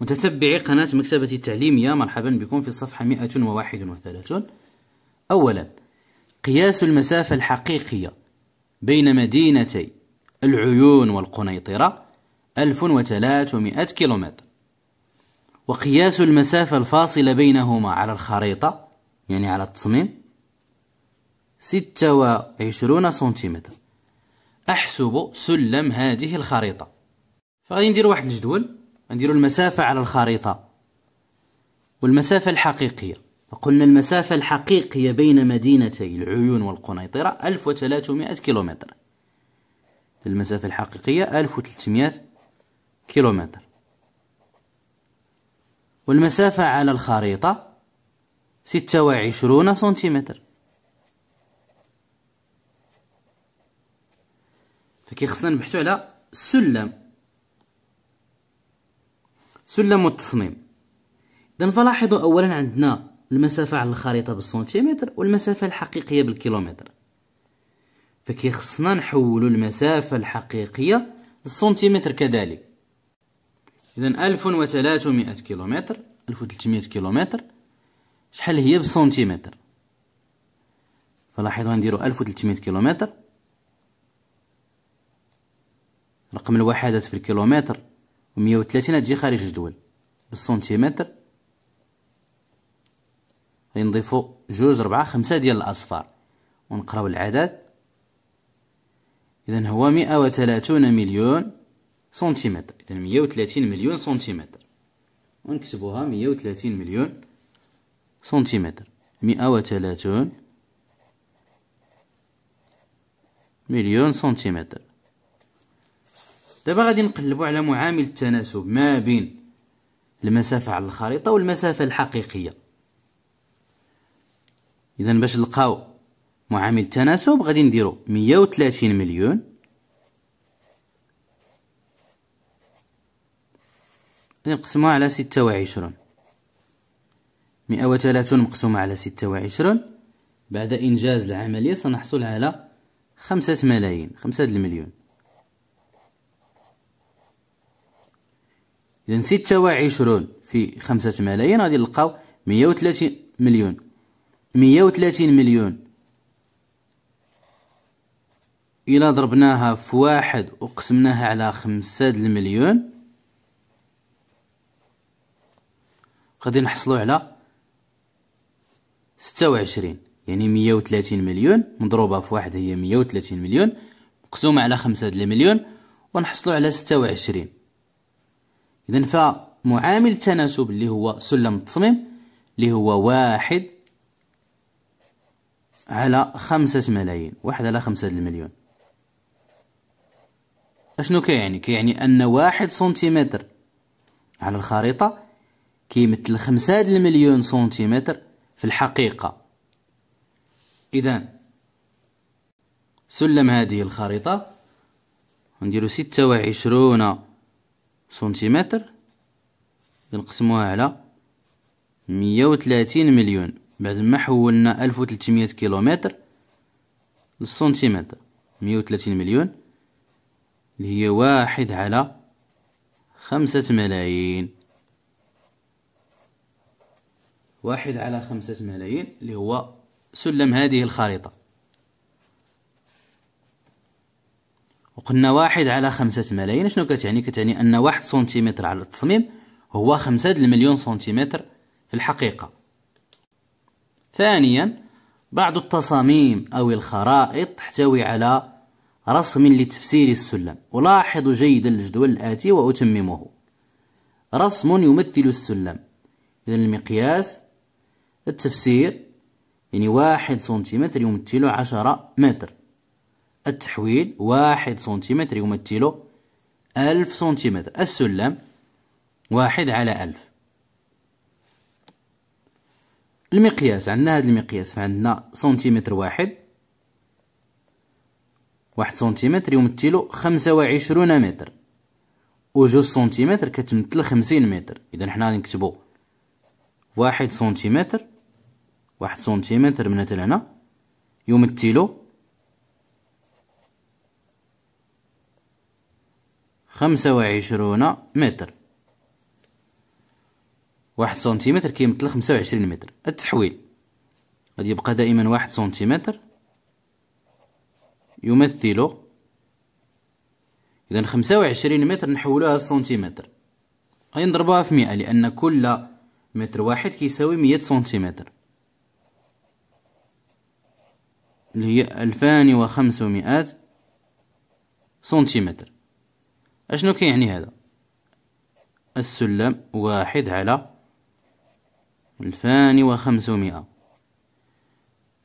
متتبعي قناة مكتبة التعليمية مرحبا بكم في الصفحة 131 أولا قياس المسافة الحقيقية بين مدينتي العيون والقنيطرة 1300 كيلومتر وقياس المسافة الفاصلة بينهما على الخريطة يعني على التصميم 26 سنتيمتر أحسب سلم هذه الخريطة فغادي ندير واحد الجدول نديروا المسافة على الخريطة والمسافة الحقيقية فقلنا المسافة الحقيقية بين مدينتي العيون والقنيطرة 1300 كيلومتر المسافة الحقيقية 1300 كيلومتر والمسافة على الخريطة 26 سنتيمتر فكي خصنا نبحثو على سلم سلم التصميم اذا فلاحظ اولا عندنا المسافه على الخريطه بالسنتيمتر والمسافه الحقيقيه بالكيلومتر فكيخصنا نحولوا المسافه الحقيقيه للسنتيمتر كذلك اذا 1300 كيلومتر 1300 كيلومتر شحال هي بالسنتيمتر فلاحظوا نديروا 1300 كيلومتر رقم الوحدات في الكيلومتر ومية وتلاتين تجي خارج الجدول بالسنتيمتر غادي نضيفو جوج ربعة خمسة ديال الأصفار ونقراو العدد إذا هو مئة وتلاتون مليون سنتيمتر إذا مية وتلاتين مليون سنتيمتر ونكتبوها مية وتلاتين مليون سنتيمتر مئة وتلاتون مليون سنتيمتر دابا غادي نقلبوا على معامل التناسب ما بين المسافة على الخريطة والمسافة الحقيقية إذا باش نلقاو معامل التناسب غادي نديرو مية مليون نقسمها نقسموها على ستة وعشرون مئة مقسومة على ستة وعشرون بعد إنجاز العملية سنحصل على خمسة ملايين خمسة المليون إذا ستة وعشرون في خمسة ملايين غادي نلقاو مية وثلاثين مليون مية وثلاثين مليون إلا ضربناها في واحد وقسمناها على خمسة المليون غادي نحصلو على ستة وعشرين يعني مية وثلاثين مليون مضروبة في واحد هي مية وثلاثين مليون مقسومة على خمسة المليون ونحصلو على ستة وعشرين إذا فمعامل التناسب اللي هو سلم التصميم اللي هو واحد على خمسة ملايين واحد على خمسة المليون أشنو كيعني كيعني أن واحد سنتيمتر على الخريطة كيمثل خمسة المليون سنتيمتر في الحقيقة إذا سلم هذه الخريطة نديرو ستة وعشرون سنتيمتر نقسموها على مية وثلاثين مليون بعد ما حولنا ألف وثلاثمية كيلومتر للسنتيمتر مية وثلاثين مليون اللي هي واحد على خمسة ملايين واحد على خمسة ملايين اللي هو سلم هذه الخريطة وقلنا واحد على خمسة ملايين شنو كتعني كتعني أن واحد سنتيمتر على التصميم هو خمسة المليون سنتيمتر في الحقيقة ثانيا بعض التصاميم أو الخرائط تحتوي على رسم لتفسير السلم ولاحظوا جيدا الجدول الآتي وأتممه رسم يمثل السلم إذا المقياس التفسير يعني واحد سنتيمتر يمثل عشرة متر التحويل واحد سنتيمتر يمثل ألف سنتيمتر السلم واحد على ألف المقياس عندنا هذا المقياس فعندنا سنتيمتر واحد واحد سنتيمتر يمثل خمسة وعشرون متر وجوج سنتيمتر كتمثل خمسين متر إذا حنا غادي نكتبو واحد سنتيمتر واحد سنتيمتر من هنا يمثل خمسة وعشرون متر واحد سنتيمتر كيمثل خمسة وعشرين متر التحويل غادي يبقى دائما واحد سنتيمتر يمثل إذا خمسة وعشرين متر نحولوها سنتيمتر غادي نضربوها في مئة لأن كل متر واحد كيساوي مية سنتيمتر اللي هي ألفان وخمسمائة سنتيمتر اشنو كيعني هذا السلم واحد على الفان وخمسمائة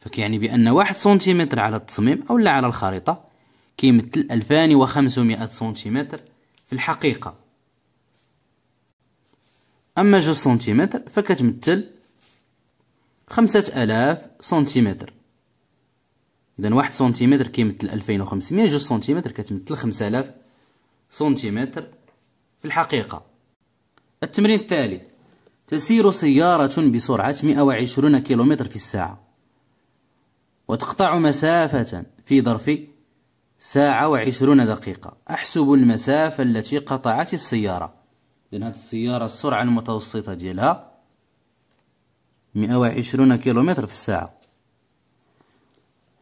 فكيعني بأن واحد سنتيمتر على التصميم أو لا على الخريطة كيمثل ألفان وخمسمائة سنتيمتر في الحقيقة أما جوج سنتيمتر فكتمثل خمسة ألاف سنتيمتر إذا واحد سنتيمتر كيمثل ألفين وخمسمائة جوج سنتيمتر كتمثل خمسة ألاف سنتيمتر في الحقيقة التمرين الثالث تسير سيارة بسرعة 120 كيلومتر في الساعة وتقطع مسافة في ظرف ساعة وعشرون دقيقة أحسب المسافة التي قطعت السيارة لأن هذه السيارة السرعة المتوسطة ديالها 120 كيلومتر في الساعة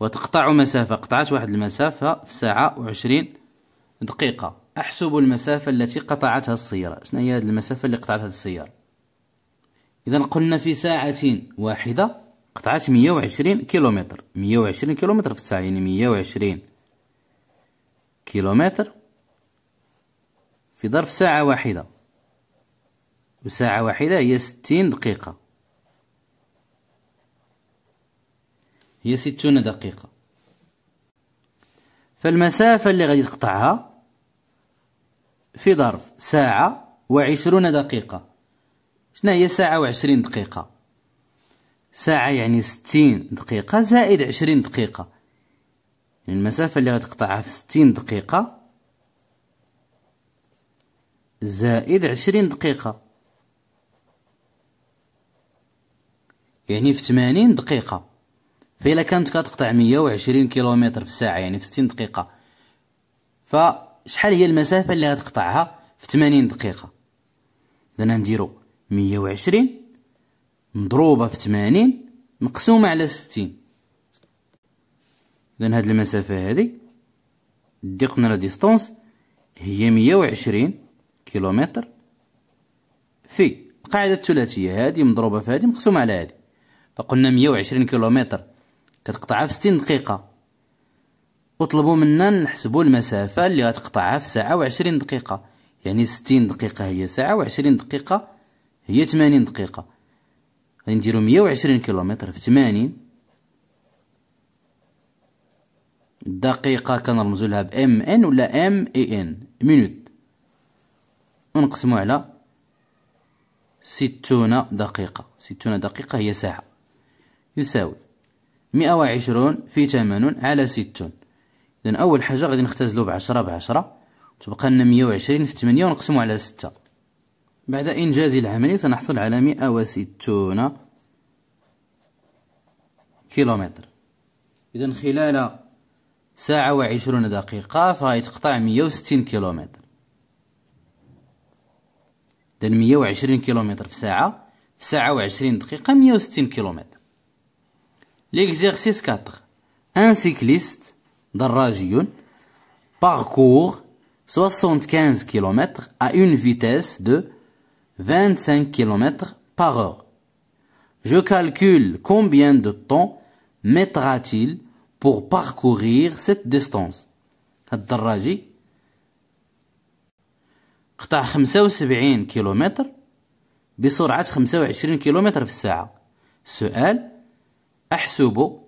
وتقطع مسافة قطعت واحد المسافة في ساعة وعشرين دقيقة أحسب المسافة التي قطعتها السيارة شنو هي المسافة اللي قطعتها السيارة إذا قلنا في ساعة واحدة قطعت 120 كيلومتر 120 كيلومتر في الساعة يعني 120 كيلومتر في ظرف ساعة واحدة وساعة واحدة هي 60 دقيقة هي 60 دقيقة فالمسافة اللي غادي تقطعها في ظرف ساعة وعشرون دقيقة شنا هي ساعة وعشرين دقيقة ساعة يعني ستين دقيقة زائد عشرين دقيقة يعني المسافة اللي غتقطعها في ستين دقيقة زائد عشرين دقيقة يعني في ثمانين دقيقة فإلا كانت كتقطع مية وعشرين كيلومتر في الساعة يعني في ستين دقيقة ف شحال هي المسافه اللي غتقطعها في 80 دقيقه اذا نديرو 120 مضروبه في 80 مقسومه على 60 اذا هذه المسافه هذه ديقنا لا ديستونس هي 120 كيلومتر في القاعده الثلاثيه هذه مضروبه في هذه مقسومه على هذه فقلنا 120 كيلومتر كتقطعها في 60 دقيقه وطلبوا منا نحسبوا المسافة اللي غتقطعها في ساعة وعشرين دقيقة يعني ستين دقيقة هي ساعة وعشرين دقيقة هي تمانين دقيقة غنديرو مية وعشرين كيلومتر في تمانين دقيقة كنرمزو لها بام ان ولا ام اي ان مينوت ونقسمو على ستون دقيقة ستون دقيقة هي ساعة يساوي مئة وعشرون في ثمانون على ستون إذن أول حاجة غادي نختزلو بعشرة بعشرة تبقى لنا مية وعشرين في تمنية ونقسمو على ستة بعد إنجاز العملية سنحصل على مئة وستون كيلومتر إذن خلال ساعة وعشرون دقيقة فغيتقطع مية وستين كيلومتر إذن مية وعشرين كيلومتر في ساعة في ساعة وعشرين دقيقة مية وستين كيلومتر ليكزيرسيس كاتر ان سيكليست Darrajiyun parcourt 75 km à une vitesse de 25 km par heure. Je calcule combien de temps mettra-t-il pour parcourir cette distance. الدراجي قطع 75 vitesse بسرعة 25 كيلومتر في الساعة السؤال أحسب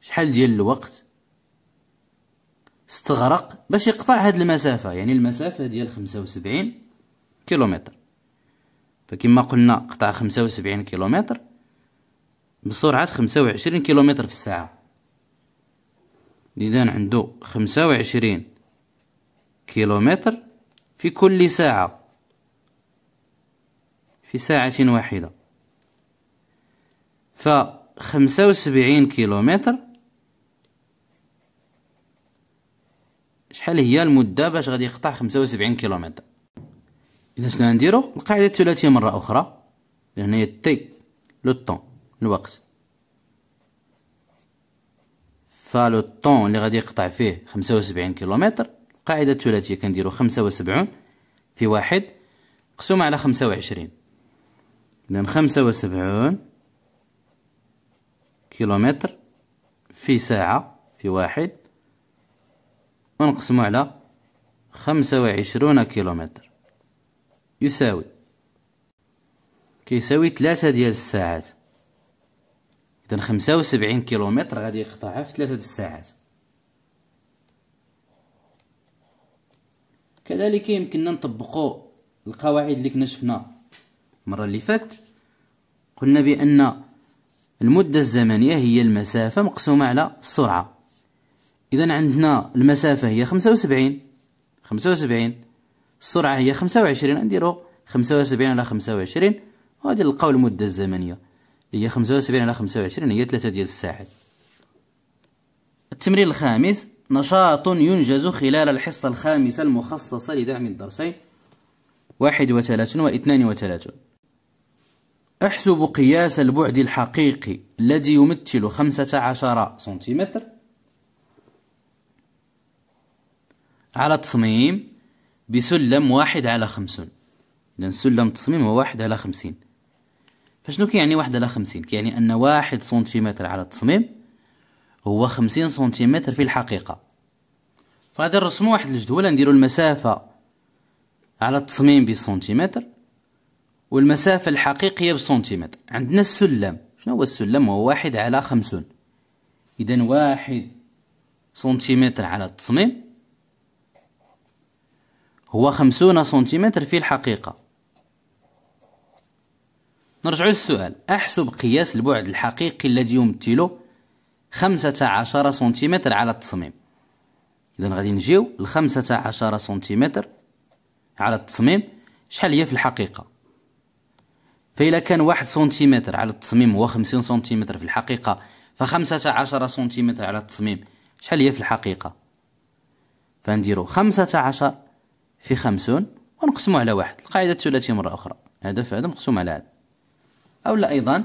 شحال ديال الوقت استغرق باش يقطع هاد المسافة يعني المسافة ديال خمسة وسبعين كيلومتر فكما قلنا قطع خمسة وسبعين كيلومتر بسرعة خمسة وعشرين كيلومتر في الساعة إذا عنده خمسة وعشرين كيلومتر في كل ساعة في ساعة واحدة فخمسة وسبعين كيلومتر شحال هي المده باش غادي يقطع 75 كيلومتر اذا شنو غنديرو القاعده الثلاثيه مره اخرى هنايا تي لو طون الوقت فلو طون اللي غادي يقطع فيه 75 كيلومتر القاعده الثلاثيه كنديرو 75 في واحد مقسومه على 25 اذا 75 كيلومتر في ساعه في واحد ونقسمه على خمسة وعشرون كيلومتر يساوي كيساوي ثلاثة ديال الساعات إذا خمسة وسبعين كيلومتر غادي يقطعها في ثلاثة الساعات كذلك يمكننا نطبقوا القواعد اللي كنا شفنا المرة اللي فاتت قلنا بأن المدة الزمنية هي المسافة مقسومة على السرعة إذا عندنا المسافة هي خمسة وسبعين خمسة وسبعين السرعة هي خمسة وعشرين نديرو خمسة وسبعين على خمسة وعشرين وغادي نلقاو المدة الزمنية اللي هي خمسة وسبعين على خمسة وعشرين هي ثلاثة ديال الساعات التمرين الخامس نشاط ينجز خلال الحصة الخامسة المخصصة لدعم الدرسين واحد وثلاثون واثنان وثلاثون احسب قياس البعد الحقيقي الذي يمثل خمسة عشر سنتيمتر على تصميم بسلم واحد على خمسون لأن سلم التصميم هو واحد على خمسين فشنو كيعني واحد على خمسين كيعني أن واحد سنتيمتر على التصميم هو خمسين سنتيمتر في الحقيقة فغادي نرسمو واحد الجدولة نديرو المسافة على التصميم بالسنتيمتر والمسافة الحقيقية بالسنتيمتر عندنا السلم شنو هو السلم هو واحد على خمسون إذا واحد سنتيمتر على التصميم هو خمسون سنتيمتر في الحقيقة نرجع للسؤال أحسب قياس البعد الحقيقي الذي يمثله خمسة عشر سنتيمتر على التصميم إذا غادي نجيو لخمسة عشر سنتيمتر على التصميم شحال هي في الحقيقة فإذا كان واحد سنتيمتر على التصميم هو خمسين سنتيمتر في الحقيقة فخمسة عشر سنتيمتر على التصميم شحال هي في الحقيقة فنديرو خمسة عشر في خمسون ونقسمه على واحد القاعدة الثلاثية مرة أخرى هذا في هذا مقسوم على هذا أو لا أيضا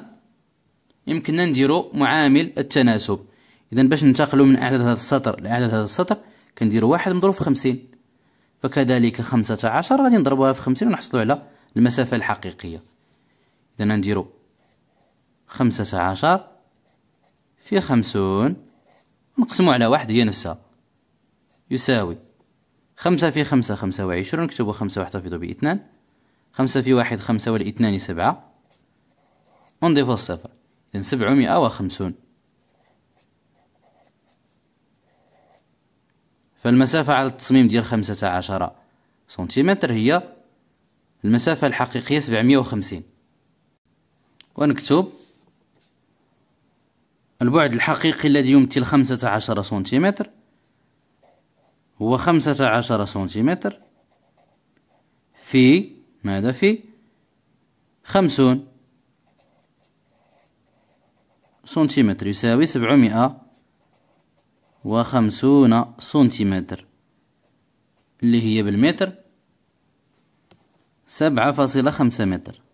يمكننا نديرو معامل التناسب إذا باش ننتقلوا من أعداد هذا السطر لأعداد هذا السطر كنديرو واحد مضروب في خمسين فكذلك خمسة عشر غادي نضربوها في خمسين ونحصلوا على المسافة الحقيقية إذا نديرو خمسة عشر في خمسون نقسمو على واحد هي نفسها يساوي خمسة في خمسة خمسة وعشرون نكتبو خمسة واحتفظوا باثنان خمسة في واحد خمسة والاثنان سبعة ونضيفوا الصفر إذن سبعمائة وخمسون فالمسافة على التصميم ديال خمسة عشر سنتيمتر هي المسافة الحقيقية سبعمية وخمسين ونكتب البعد الحقيقي الذي يمثل خمسة عشر سنتيمتر هو خمسة عشر سنتيمتر في ماذا في خمسون سنتيمتر يساوي سبعمائة وخمسون سنتيمتر اللي هي بالمتر سبعة فاصلة خمسة متر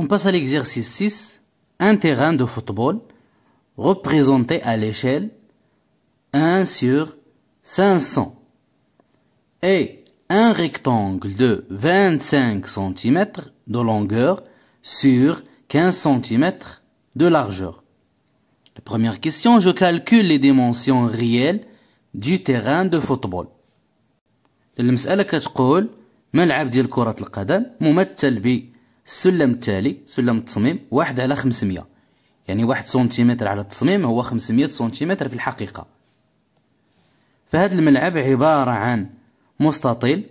On passe à l'exercice 6. Un terrain de football représenté à l'échelle 1 sur 500 et un rectangle de 25 cm de longueur sur 15 cm de largeur. La première question, je calcule les dimensions réelles du terrain de football. السلم التالي سلم التصميم واحد على 500 يعني واحد سنتيمتر على التصميم هو 500 سنتيمتر في الحقيقة فهذا الملعب عبارة عن مستطيل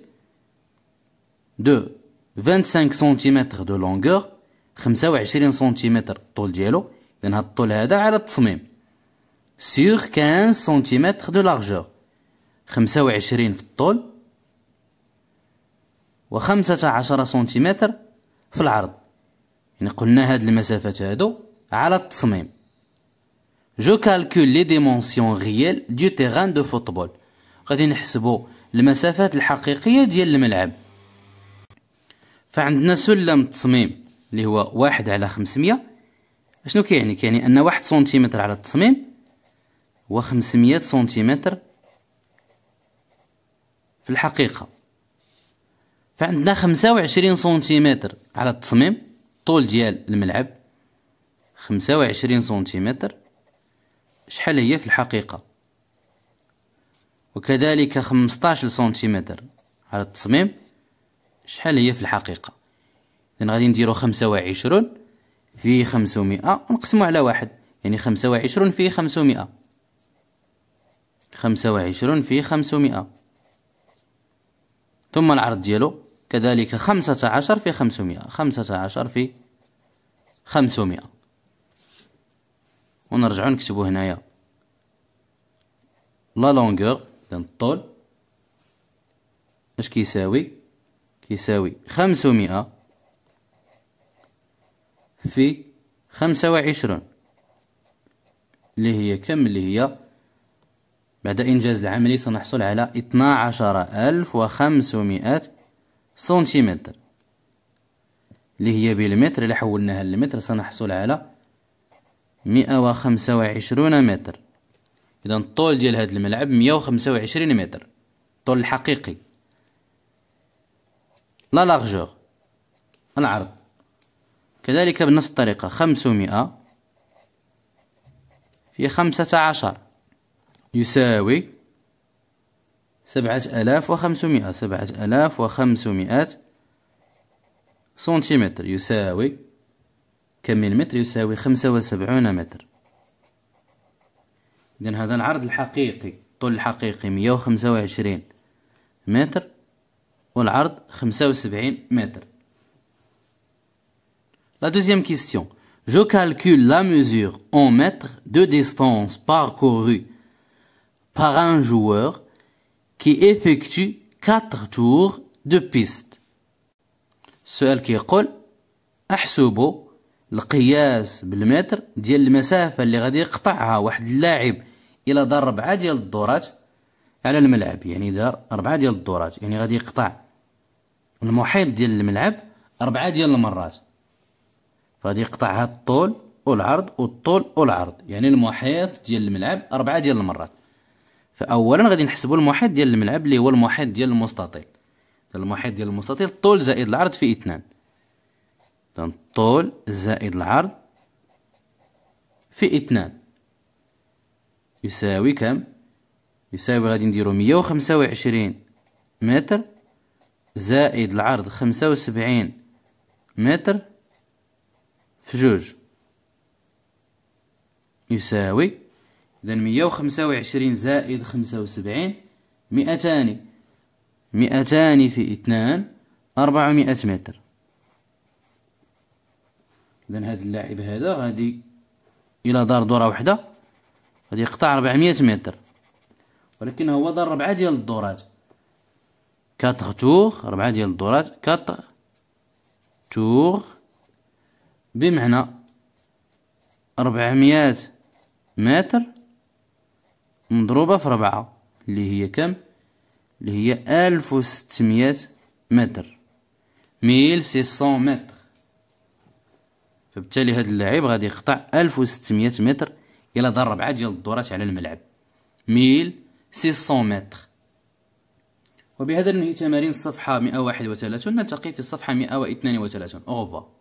دو 25 سنتيمتر دو لونغور 25 سنتيمتر الطول ديالو إذن هاد الطول هذا على التصميم سيغ 15 سنتيمتر دو لارجور 25 في الطول و 15 سنتيمتر في العرض يعني قلنا هاد المسافات هادو على التصميم جو كالكول لي ديمونسيون غيال دو تيغان دو فوتبول غادي نحسبو المسافات الحقيقية ديال الملعب فعندنا سلم التصميم اللي هو واحد على خمسمية شنو كيعني كيعني ان واحد سنتيمتر على التصميم هو خمسمية سنتيمتر في الحقيقة فعندنا 25 سنتيمتر على التصميم طول ديال الملعب 25 سنتيمتر شحال هي في الحقيقة وكذلك 15 سنتيمتر على التصميم شحال هي في الحقيقة إذن غادي نديرو 25 في 500 ونقسمو على واحد يعني 25 في 500 25 في 500 ثم العرض ديالو كذلك خمسة عشر في خمسمائة خمسة عشر في خمسمائة ونرجعو نكتبو هنايا لا لونغور إذن الطول اش كيساوي كيساوي خمسمائة في خمسة وعشرون اللي هي كم اللي هي بعد إنجاز العملي سنحصل على اثنا عشر ألف وخمسمائة سنتيمتر اللي هي بالمتر اللي حولناها للمتر سنحصل على مئة وخمسة وعشرون متر إذا الطول ديال هذا الملعب مئة وخمسة وعشرين متر الطول الحقيقي لا لارجور العرض كذلك بنفس الطريقة خمسمائة في خمسة عشر يساوي سبعة آلاف وخمسمائة سبعة آلاف وخمسمائة سنتيمتر يساوي كم من متر يساوي خمسة وسبعون متر إذن هذا العرض الحقيقي الطول الحقيقي مية وخمسة وعشرين متر والعرض خمسة وسبعين متر لا دوزيام كيستيون Je calcule la mesure en mètres de distance parcourue par un joueur كي effectue 4 تور دو بيست السؤال كيقول احسبوا القياس بالمتر ديال المسافه اللي غادي يقطعها واحد اللاعب الى دار ربعه ديال الدورات على الملعب يعني دار ربعه ديال الدورات يعني غادي يقطع المحيط ديال الملعب ربعه ديال المرات فغادي يقطعها الطول والعرض والطول والعرض يعني المحيط ديال الملعب ربعه ديال المرات فاولا غادي نحسبوا المحيط ديال الملعب اللي هو المحيط ديال المستطيل المحيط ديال المستطيل الطول زائد العرض في اثنان اذا الطول زائد العرض في اثنان يساوي كم يساوي غادي نديرو مية وخمسة وعشرين متر زائد العرض خمسة وسبعين متر في جوج يساوي إذا مية وخمسة وعشرين زائد خمسة وسبعين مئتان مئتان في اثنان أربعمائة متر إذا هاد اللاعب هذا غادي إلى دار دورة وحدة غادي يقطع أربعمائة متر ولكن هو دار ربعة ديال الدورات كاتغ توغ ربعة ديال الدورات كاتغ توغ بمعنى أربعمائة متر مضروبة في ربعة اللي هي كم اللي هي ألف وستمية متر ميل سيسون متر فبالتالي هذا اللاعب غادي يقطع ألف وستمية متر إلى دار ربعة ديال الدورات على الملعب ميل سيسون متر وبهذا ننهي تمارين الصفحة 131 نلتقي في الصفحة 132 أوغفوار